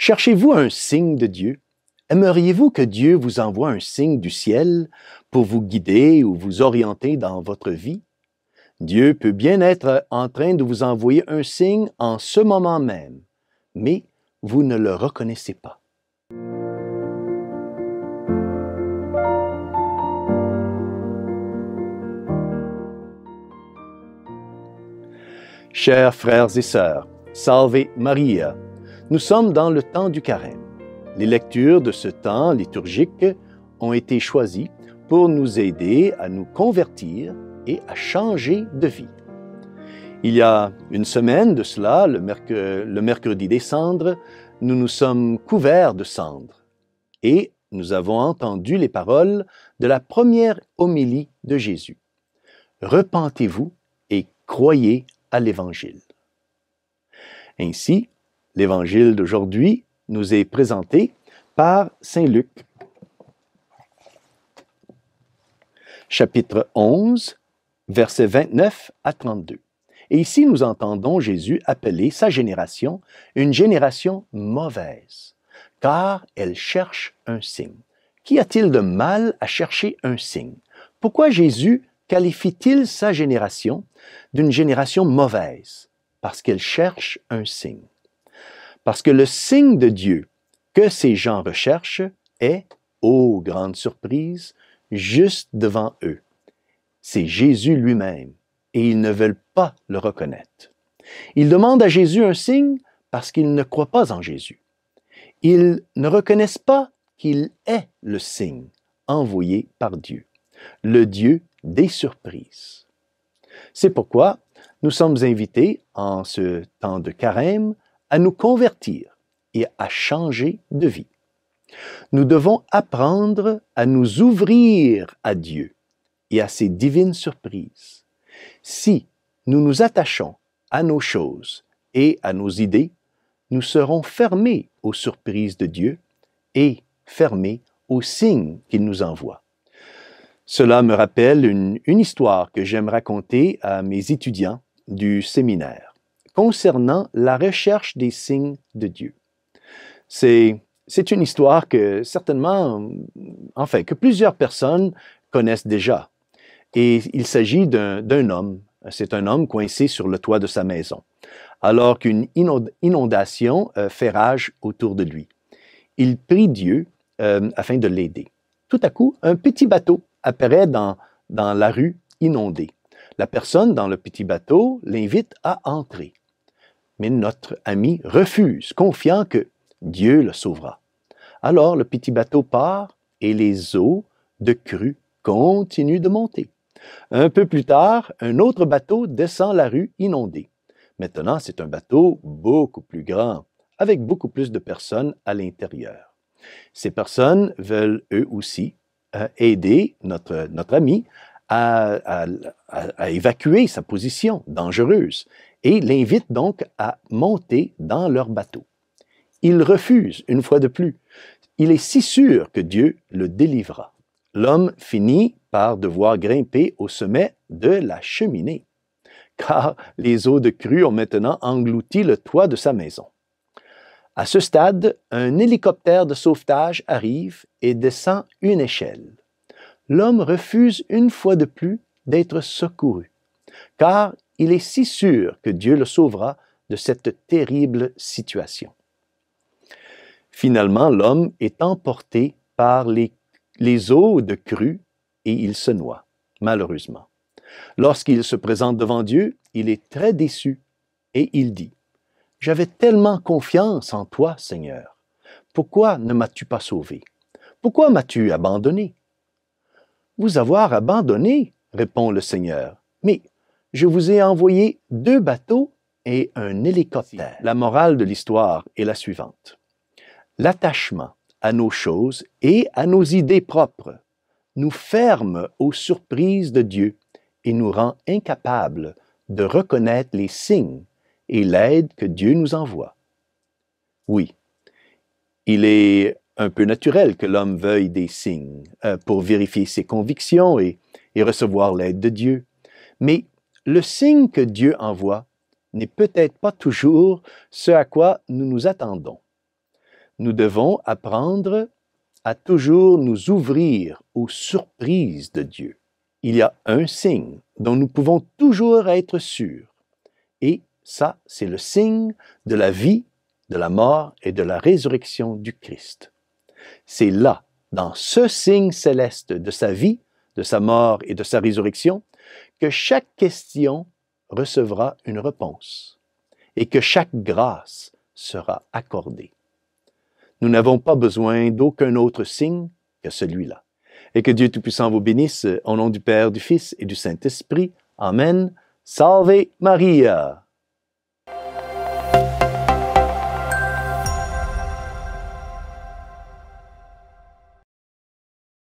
Cherchez-vous un signe de Dieu? Aimeriez-vous que Dieu vous envoie un signe du ciel pour vous guider ou vous orienter dans votre vie? Dieu peut bien être en train de vous envoyer un signe en ce moment même, mais vous ne le reconnaissez pas. Chers frères et sœurs, Salve Maria nous sommes dans le temps du carême. Les lectures de ce temps liturgique ont été choisies pour nous aider à nous convertir et à changer de vie. Il y a une semaine de cela, le, mercredi des cendres, nous nous sommes couverts de cendres et nous avons entendu les paroles de la première homilie de Jésus. Repentez-vous et croyez à l'Évangile. Ainsi, L'évangile d'aujourd'hui nous est présenté par Saint Luc. Chapitre 11, versets 29 à 32. Et ici, nous entendons Jésus appeler sa génération une génération mauvaise, car elle cherche un signe. Qu'y a-t-il de mal à chercher un signe? Pourquoi Jésus qualifie-t-il sa génération d'une génération mauvaise? Parce qu'elle cherche un signe parce que le signe de Dieu que ces gens recherchent est, ô oh, grande surprise, juste devant eux. C'est Jésus lui-même, et ils ne veulent pas le reconnaître. Ils demandent à Jésus un signe parce qu'ils ne croient pas en Jésus. Ils ne reconnaissent pas qu'il est le signe envoyé par Dieu, le Dieu des surprises. C'est pourquoi nous sommes invités, en ce temps de carême, à nous convertir et à changer de vie. Nous devons apprendre à nous ouvrir à Dieu et à ses divines surprises. Si nous nous attachons à nos choses et à nos idées, nous serons fermés aux surprises de Dieu et fermés aux signes qu'il nous envoie. Cela me rappelle une, une histoire que j'aime raconter à mes étudiants du séminaire concernant la recherche des signes de Dieu. C'est, une histoire que certainement, enfin, que plusieurs personnes connaissent déjà. Et il s'agit d'un, homme. C'est un homme coincé sur le toit de sa maison, alors qu'une inondation euh, fait rage autour de lui. Il prie Dieu euh, afin de l'aider. Tout à coup, un petit bateau apparaît dans la rue inondée. La personne dans le petit bateau l'invite à entrer. Mais notre ami refuse, confiant que Dieu le sauvera. Alors le petit bateau part et les eaux de crue continuent de monter. Un peu plus tard, un autre bateau descend la rue inondée. Maintenant, c'est un bateau beaucoup plus grand, avec beaucoup plus de personnes à l'intérieur. Ces personnes veulent eux aussi euh, aider notre, ami à, à, évacuer sa position dangereuse et l'invite donc à monter dans leur bateau. Il refuse une fois de plus. Il est si sûr que Dieu le délivra. L'homme finit par devoir grimper au sommet de la cheminée, car les eaux de crue ont maintenant englouti le toit de sa maison. À ce stade, un hélicoptère de sauvetage arrive et descend une échelle. L'homme refuse une fois de plus d'être secouru, car il est si sûr que Dieu le sauvera de cette terrible situation. Finalement, l'homme est emporté par les, eaux de crue et il se noie, malheureusement. Lorsqu'il se présente devant Dieu, il est très déçu et il dit, J'avais tellement confiance en toi, Seigneur. Pourquoi ne m'as-tu pas sauvé Pourquoi m'as-tu abandonné Vous avoir abandonné, répond le Seigneur. Mais je vous ai envoyé deux bateaux et un hélicoptère. La morale de l'histoire est la suivante. L'attachement à nos choses et à nos idées propres nous ferme aux surprises de Dieu et nous rend incapables de reconnaître les signes et l'aide que Dieu nous envoie. Oui, il est un peu naturel que l'homme veuille des signes euh, pour vérifier ses convictions et, recevoir l'aide de Dieu. Mais le signe que Dieu envoie n'est peut-être pas toujours ce à quoi nous nous attendons. Nous devons apprendre à toujours nous ouvrir aux surprises de Dieu. Il y a un signe dont nous pouvons toujours être sûrs, et ça, c'est le signe de la vie, de la mort et de la résurrection du Christ. C'est là, dans ce signe céleste de sa vie, de sa mort et de sa résurrection, que chaque question recevra une réponse et que chaque grâce sera accordée. Nous n'avons pas besoin d'aucun autre signe que celui-là. Et que Dieu Tout-Puissant vous bénisse au nom du Père, du Fils et du Saint-Esprit. Amen. Salve Maria!